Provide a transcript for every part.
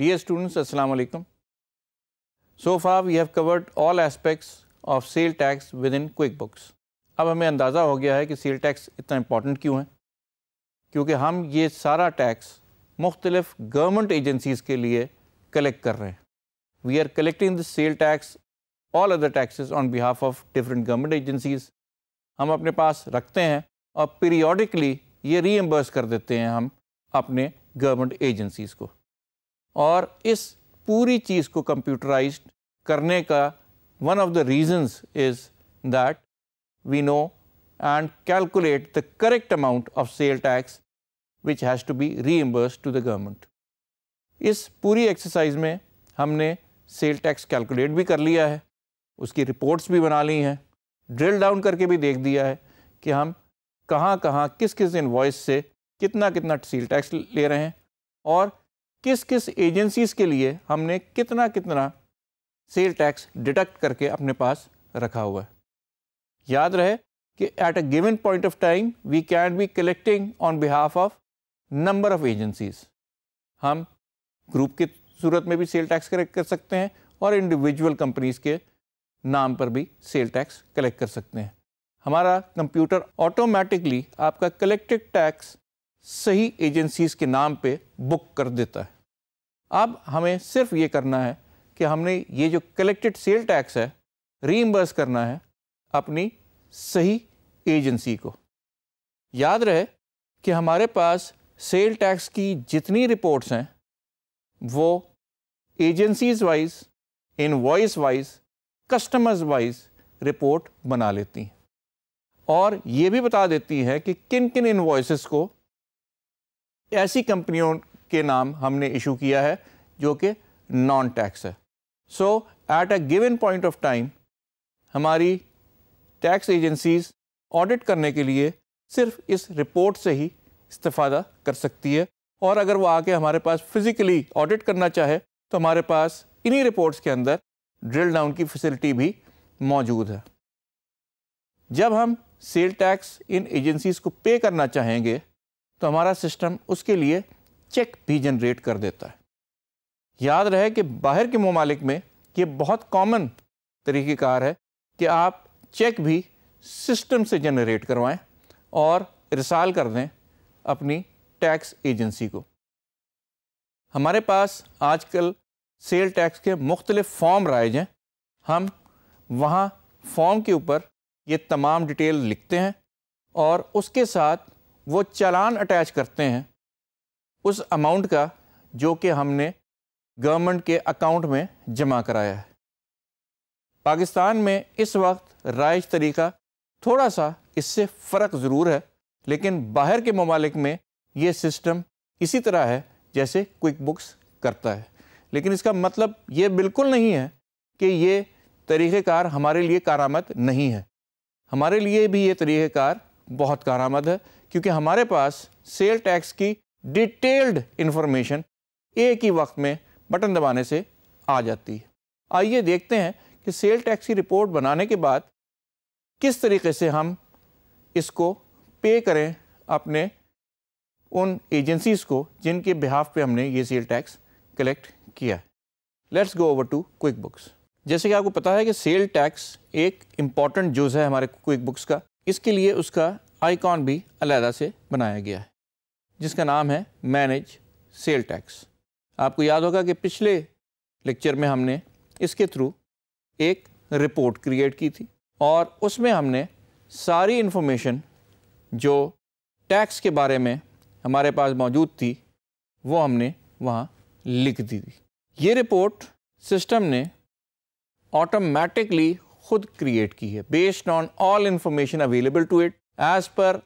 Dear students, Assalamu alaikum. So far we have covered all aspects of sale tax within QuickBooks. अब हमें अंदाज़ा हो गया है कि सेल टैक्स इतना इम्पॉर्टेंट क्यों है क्योंकि हम ये सारा टैक्स मुख्तलिफ गवर्नमेंट एजेंसीज़ के लिए कलेक्ट कर रहे हैं we are collecting the sale tax all other taxes on behalf of different government agencies हम अपने पास रखते हैं और पीरियोडिकली ये रीएम्बर्स कर देते हैं हम अपने गवर्नमेंट एजेंसीज़ को और इस पूरी चीज़ को कंप्यूटराइज करने का one of the reasons is that we know and calculate the correct amount of sale tax which has to be re to the government इस पूरी एक्सरसाइज में हमने सेल टैक्स कैलकुलेट भी कर लिया है उसकी रिपोर्ट्स भी बना ली हैं ड्रिल डाउन करके भी देख दिया है कि हम कहाँ कहाँ किस किस इन्वॉइस से कितना कितना सील टैक्स ले रहे हैं और किस किस एजेंसीज के लिए हमने कितना कितना सेल टैक्स डिटेक्ट करके अपने पास रखा हुआ है याद रहे कि at a given point of time we can be collecting on behalf of number of agencies हम ग्रुप की सूरत में भी सेल टैक्स कलेक्ट कर सकते हैं और इंडिविजुअल कंपनीज के नाम पर भी सेल टैक्स कलेक्ट कर सकते हैं हमारा कंप्यूटर ऑटोमेटिकली आपका कलेक्टेड टैक्स सही एजेंसीज के नाम पे बुक कर देता है अब हमें सिर्फ ये करना है कि हमने ये जो कलेक्टेड सेल टैक्स है रीइम्बर्स करना है अपनी सही एजेंसी को याद रहे कि हमारे पास सेल टैक्स की जितनी रिपोर्ट्स हैं वो agencies wise invoice wise customers wise report बना लेती हैं और ये भी बता देती हैं कि किन किन इन को ऐसी कंपनियों के नाम हमने इशू किया है जो कि नॉन टैक्स है so at a given point of time हमारी टैक्स एजेंसीज ऑडिट करने के लिए सिर्फ इस रिपोर्ट से ही इस्ता कर सकती है और अगर वो आके हमारे पास फिज़िकली ऑडिट करना चाहे तो हमारे पास इन्हीं रिपोर्ट्स के अंदर ड्रिल डाउन की फैसिलिटी भी मौजूद है जब हम सेल टैक्स इन एजेंसीज को पे करना चाहेंगे तो हमारा सिस्टम उसके लिए चेक भी जनरेट कर देता है याद रहे कि बाहर के ममालिक में ये बहुत कॉमन तरीक़ेकार है कि आप चेक भी सिस्टम से जनरेट करवाएं और रिसाल कर दें अपनी टैक्स एजेंसी को हमारे पास आजकल सेल टैक्स के मुख्तलिफ फॉर्म राइज हैं हम वहाँ फॉर्म के ऊपर ये तमाम डिटेल लिखते हैं और उसके साथ वो चालान अटैच करते हैं उस अमाउंट का जो कि हमने गवर्नमेंट के अकाउंट में जमा कराया है पाकिस्तान में इस वक्त राइज तरीका थोड़ा सा इससे फ़र्क ज़रूर है लेकिन बाहर के ममालिक में ये सिस्टम इसी तरह है जैसे क्विक बुक्स करता है लेकिन इसका मतलब ये बिल्कुल नहीं है कि ये तरीक़ेकार हमारे लिए कारामद नहीं है हमारे लिए भी ये तरीक़ेकार बहुत कारामद है क्योंकि हमारे पास सेल टैक्स की डिटेल्ड इन्फॉर्मेशन एक ही वक्त में बटन दबाने से आ जाती है आइए देखते हैं कि सेल टैक्स की रिपोर्ट बनाने के बाद किस तरीके से हम इसको पे करें अपने उन एजेंसीज को जिनके बिहाफ पे हमने ये सेल टैक्स कलेक्ट किया let's go over to quick books जैसे कि आपको पता है कि सेल टैक्स एक इम्पॉर्टेंट जूज है हमारे क्विक बुक्स का इसके लिए उसका आइकॉन भी अलहदा से बनाया गया है जिसका नाम है मैनेज सेल टैक्स आपको याद होगा कि पिछले लेक्चर में हमने इसके थ्रू एक रिपोर्ट क्रिएट की थी और उसमें हमने सारी इन्फॉर्मेशन जो टैक्स के बारे में हमारे पास मौजूद थी वो हमने वहाँ लिख दी थी ये रिपोर्ट सिस्टम ने ऑटोमेटिकली खुद क्रिएट की है based on all information available to it as per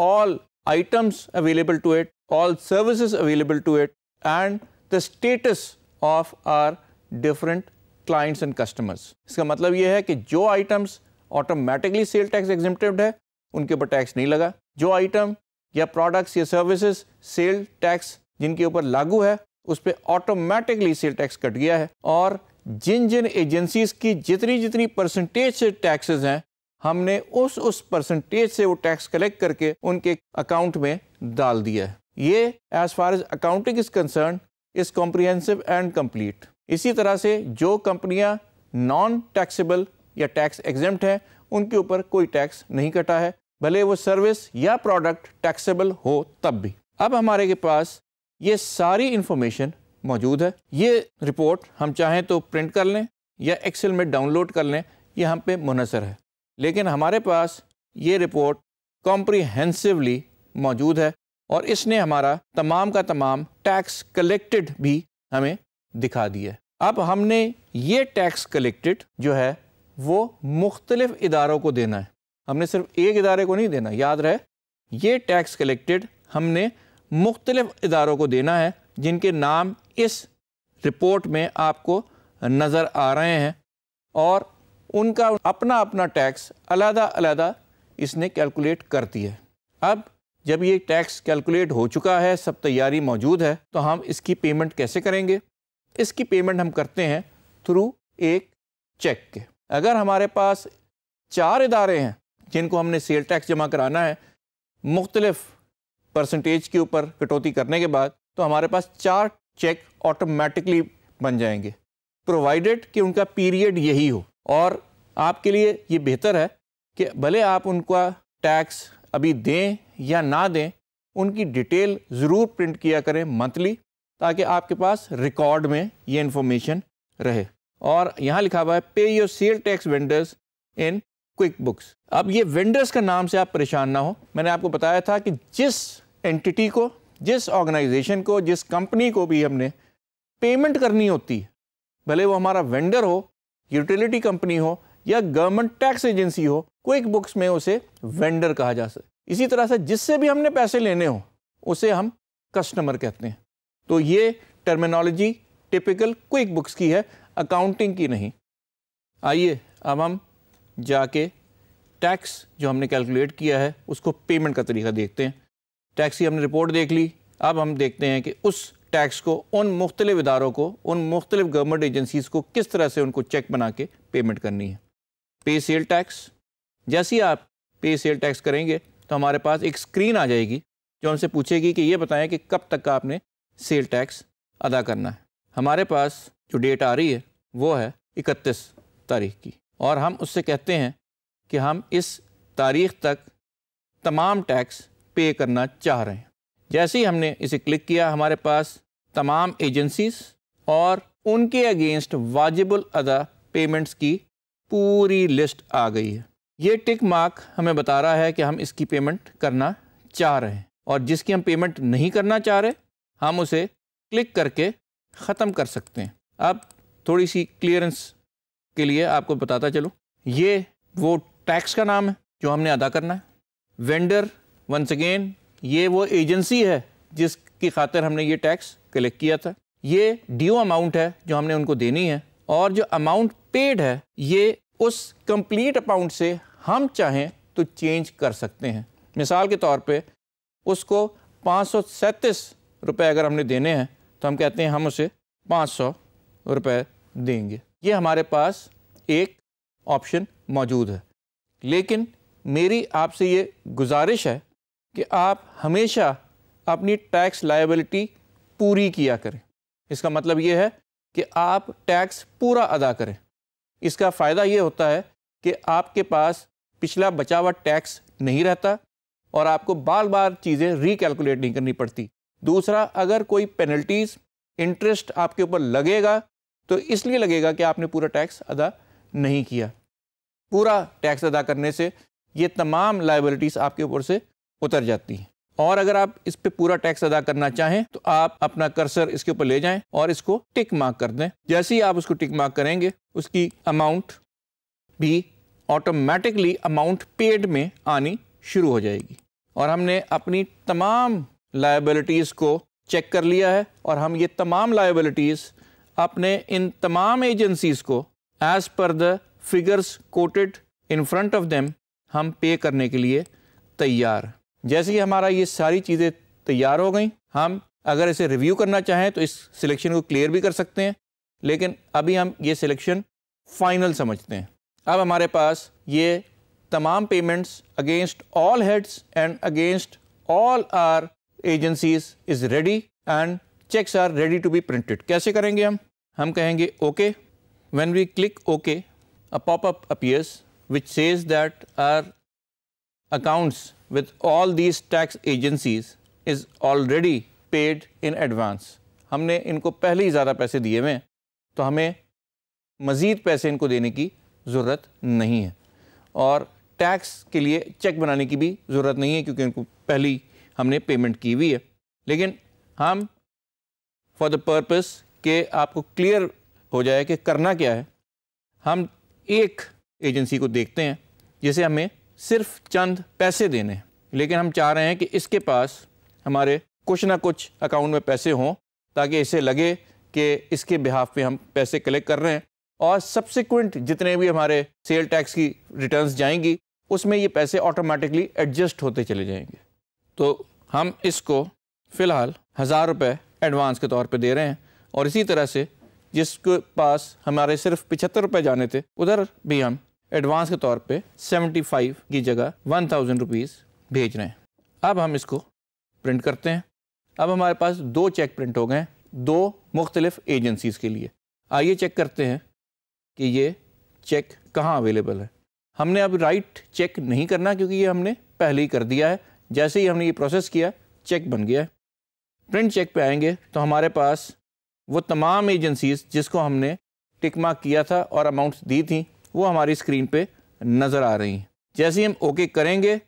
all items available to it, all services available to it and the status of our different clients and customers. इसका मतलब ये है कि जो items automatically sale tax exempted है उनके ऊपर tax नहीं लगा जो आइटम या प्रोडक्ट्स या सर्विसेज सेल टैक्स जिनके ऊपर लागू है उस पर ऑटोमेटिकली सेल टैक्स कट गया है और जिन जिन एजेंसीज की जितनी जितनी परसेंटेज से टैक्सेस हैं हमने उस उस परसेंटेज से वो टैक्स कलेक्ट करके उनके अकाउंट में डाल दिया है ये as far as accounting is concern is comprehensive and complete इसी तरह से जो कंपनियां नॉन टैक्सेबल या टैक्स एग्जेम्प्ट हैं उनके ऊपर कोई टैक्स नहीं कटा है भले वो सर्विस या प्रोडक्ट टैक्सेबल हो तब भी अब हमारे के पास ये सारी इंफॉर्मेशन मौजूद है ये रिपोर्ट हम चाहें तो प्रिंट कर लें या एक्सेल में डाउनलोड कर लें यह हम पे मुनसर है लेकिन हमारे पास ये रिपोर्ट कॉम्प्रीहेंसिवली मौजूद है और इसने हमारा तमाम का तमाम टैक्स कलेक्टेड भी हमें दिखा दिया अब हमने ये टैक्स कलेक्टेड जो है वो मुख्तलिफ़ इदारों को देना है हमने सिर्फ एक इदारे को नहीं देना याद रहे ये टैक्स कलेक्टेड हमने मुख्तलिफ़ इदारों को देना है जिनके नाम इस रिपोर्ट में आपको नज़र आ रहे हैं और उनका अपना अपना टैक्स अलहदा अलहदा इसने कैलकुलेट कर दिया अब जब ये टैक्स कैलकुलेट हो चुका है सब तैयारी मौजूद है तो हम इसकी पेमेंट कैसे करेंगे इसकी पेमेंट हम करते हैं थ्रू एक चेक के अगर हमारे पास चार इदारे हैं जिनको हमने सेल टैक्स जमा कराना है मुख्तलफ़ परसेंटेज के ऊपर कटौती करने के बाद तो हमारे पास चार चेक ऑटोमेटिकली बन जाएंगे प्रोवाइडेड कि उनका पीरियड यही हो और आपके लिए ये बेहतर है कि भले आप उनका टैक्स अभी दें या ना दें उनकी डिटेल ज़रूर प्रिंट किया करें मंथली ताकि आपके पास रिकॉर्ड में ये इन्फॉर्मेशन रहे और यहाँ लिखा हुआ है pay your sale tax vendors in quick books अब ये वेंडर्स का नाम से आप परेशान ना हो मैंने आपको बताया था कि जिस एंटिटी को जिस ऑर्गेनाइजेशन को जिस कंपनी को भी हमने पेमेंट करनी होती है भले वो हमारा वेंडर हो यूटिलिटी कंपनी हो या गवर्नमेंट टैक्स एजेंसी हो क्विक बुक्स में उसे वेंडर कहा जा सकता इसी तरह से जिससे भी हमने पैसे लेने हो उसे हम कस्टमर कहते हैं तो ये टर्मिनोलॉजी टिपिकल क्विक बुक्स की है अकाउंटिंग की नहीं आइए अब हम जाके टैक्स जो हमने कैलकुलेट किया है उसको पेमेंट का तरीका देखते हैं टैक्स की हमने रिपोर्ट देख ली अब हम देखते हैं कि उस टैक्स को उन मुख्तलिफ इदारों को उन मुख्तलिफ गवर्नमेंट एजेंसीज़ को किस तरह से उनको चेक बना के पेमेंट करनी है पे सेल टैक्स जैसे ही आप पे सेल टैक्स करेंगे तो हमारे पास एक स्क्रीन आ जाएगी जो हमसे पूछेगी कि ये बताएं कि कब तक का आपने सेल टैक्स अदा करना है हमारे पास जो डेट आ रही है वो है इकतीस तारीख की और हम उससे कहते हैं कि हम इस तारीख तक तमाम टैक्स पे करना चाह रहे हैं जैसे ही हमने इसे क्लिक किया हमारे पास तमाम एजेंसीज और उनके अगेंस्ट वाजिबल अदा पेमेंट्स की पूरी लिस्ट आ गई है ये टिक मार्क हमें बता रहा है कि हम इसकी पेमेंट करना चाह रहे हैं और जिसकी हम पेमेंट नहीं करना चाह रहे हम उसे क्लिक करके ख़त्म कर सकते हैं अब थोड़ी सी क्लियरेंस के लिए आपको बताता चलो ये वो टैक्स का नाम है जो हमने अदा करना है वेंडर वंस अगेन ये वो एजेंसी है जिसकी खातर हमने ये टैक्स कलेक्ट किया था ये ड्यू अमाउंट है जो हमने उनको देनी है और जो अमाउंट पेड है ये उस कंप्लीट अमाउंट से हम चाहें तो चेंज कर सकते हैं मिसाल के तौर पे उसको पाँच रुपए अगर हमने देने हैं तो हम कहते हैं हम उसे पाँच सौ रुपये देंगे ये हमारे पास एक ऑप्शन मौजूद है लेकिन मेरी आपसे ये गुजारिश है कि आप हमेशा अपनी टैक्स लाइबिलिटी पूरी किया करें इसका मतलब ये है कि आप टैक्स पूरा अदा करें इसका फ़ायदा ये होता है कि आपके पास पिछला बचा हुआ टैक्स नहीं रहता और आपको बार बार चीज़ें रिकैलकुलेट नहीं करनी पड़ती दूसरा अगर कोई पेनल्टीज़ इंटरेस्ट आपके ऊपर लगेगा तो इसलिए लगेगा कि आपने पूरा टैक्स अदा नहीं किया पूरा टैक्स अदा करने से ये तमाम लाइबिलिटीज़ आपके ऊपर से उतर जाती है और अगर आप इस पे पूरा टैक्स अदा करना चाहें तो आप अपना कर्सर इसके ऊपर ले जाएं और इसको टिक मार्क कर दें जैसे ही आप उसको टिक मार्क करेंगे उसकी अमाउंट भी ऑटोमेटिकली अमाउंट पेड में आनी शुरू हो जाएगी और हमने अपनी तमाम लाइबिलिटीज़ को चेक कर लिया है और हम ये तमाम लाइबिलिटीज़ अपने इन तमाम एजेंसीज़ को as per the figures quoted in front of them हम पे करने के लिए तैयार हैं जैसे ही हमारा ये सारी चीज़ें तैयार हो गई हम अगर इसे रिव्यू करना चाहें तो इस सिलेक्शन को क्लियर भी कर सकते हैं लेकिन अभी हम ये सिलेक्शन फाइनल समझते हैं अब हमारे पास ये तमाम payments against all heads and against all are agencies is ready and cheques are ready to be printed कैसे करेंगे हम हम कहेंगे okay when we click okay a pop appears which says that are accounts with all these tax agencies is already paid in advance. हमने इनको पहले ही ज़्यादा पैसे दिए हुए हैं तो हमें मज़ीद पैसे इनको देने की ज़रूरत नहीं है और टैक्स के लिए चेक बनाने की भी ज़रूरत नहीं है क्योंकि इनको पहले ही हमने पेमेंट की हुई है लेकिन हम फॉर द पर्पस के आपको क्लियर हो जाए कि करना क्या है हम एक एजेंसी को देखते हैं जिसे हमें सिर्फ चंद पैसे देने लेकिन हम चाह रहे हैं कि इसके पास हमारे कुछ ना कुछ अकाउंट में पैसे हों ताकि इसे लगे कि इसके बिहाफ पे हम पैसे कलेक्ट कर रहे हैं और सब्सिक्वेंट जितने भी हमारे सेल टैक्स की रिटर्न्स जाएंगी उसमें ये पैसे ऑटोमेटिकली एडजस्ट होते चले जाएंगे तो हम इसको फ़िलहाल हज़ार रुपये एडवांस के तौर पे दे रहे हैं और इसी तरह से जिसके पास हमारे सिर्फ पिछहत्तर रुपये जाने थे उधर भी हम एडवांस के तौर पे 75 की जगह वन थाउजेंड रुपीज़ भेज रहे हैं अब हम इसको प्रिंट करते हैं अब हमारे पास दो चेक प्रिंट हो गए दो मुख्तलिफ एजेंसीज़ के लिए आइए चेक करते हैं कि ये चेक कहाँ अवेलेबल है हमने अब राइट चेक नहीं करना क्योंकि ये हमने पहले ही कर दिया है जैसे ही हमने ये प्रोसेस किया चेक बन गया है प्रिंट चेक पे आएंगे तो हमारे पास वो तमाम एजेंसीज़ जिसको हमने टिक मार्क किया था और अमाउंट्स दी थी वो हमारी स्क्रीन पे नज़र आ रही हैं जैसे ही हम ओके करेंगे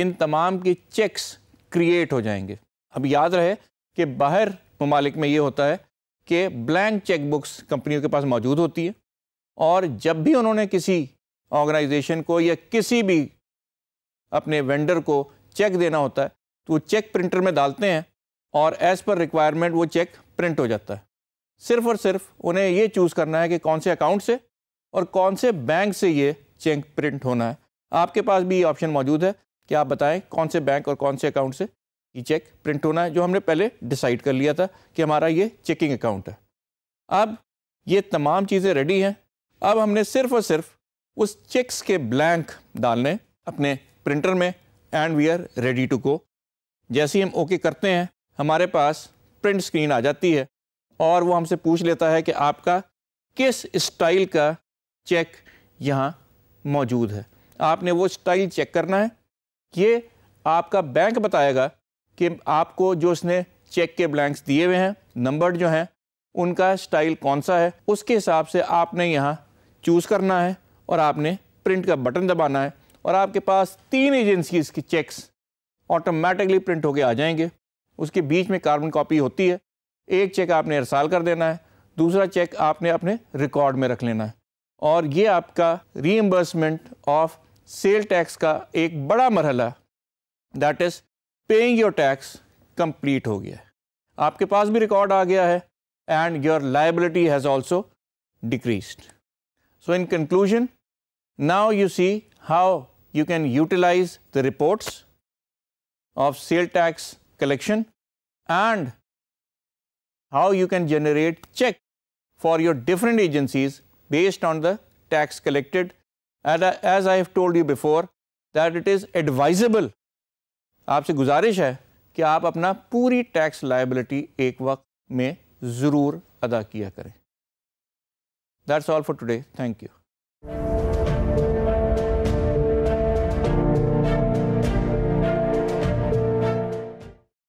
इन तमाम की चेक्स क्रिएट हो जाएंगे अब याद रहे कि बाहर ममालिक में ये होता है कि ब्लैंक चेक बुक्स कंपनियों के पास मौजूद होती है और जब भी उन्होंने किसी ऑर्गेनाइजेशन को या किसी भी अपने वेंडर को चेक देना होता है तो वो चेक प्रिंटर में डालते हैं और एज़ पर रिक्वायरमेंट वो चेक प्रिंट हो जाता है सिर्फ और सिर्फ उन्हें ये चूज़ करना है कि कौन से अकाउंट से और कौन से बैंक से ये चेक प्रिंट होना है आपके पास भी ये ऑप्शन मौजूद है कि आप बताएं कौन से बैंक और कौन से अकाउंट से ये चेक प्रिंट होना है जो हमने पहले डिसाइड कर लिया था कि हमारा ये चेकिंग अकाउंट है अब ये तमाम चीज़ें रेडी हैं अब हमने सिर्फ और सिर्फ उस चेक्स के ब्लैंक डालने अपने प्रिंटर में and we are ready to go जैसे ही हम ओके करते हैं हमारे पास प्रिंट स्क्रीन आ जाती है और वो हमसे पूछ लेता है कि आपका किस स्टाइल का चेक यहाँ मौजूद है आपने वो स्टाइल चेक करना है ये आपका बैंक बताएगा कि आपको जो उसने चेक के ब्लैंक्स दिए हुए हैं नंबर जो हैं उनका स्टाइल कौन सा है उसके हिसाब से आपने यहाँ चूज़ करना है और आपने प्रिंट का बटन दबाना है और आपके पास तीन एजेंसीज की चेक्स ऑटोमेटिकली प्रिंट होके आ जाएंगे उसके बीच में कार्बन कॉपी होती है एक चेक आपने अरसाल कर देना है दूसरा चेक आपने अपने रिकॉर्ड में रख लेना है और ये आपका एम्बर्समेंट ऑफ सेल टैक्स का एक बड़ा मरहला that is paying your tax complete हो गया आपके पास भी रिकॉर्ड आ गया है and your liability has also decrease so in conclusion now you see how you can utilise the report of sale tax collection and how you can generate cheque for your different agencies based on the tax collected. And as I have told you before, that it is advisable. आपसे guzarish hai ki aap apna puri tax liability ek waqt mein zarur ada kiya kare that's all for today thank you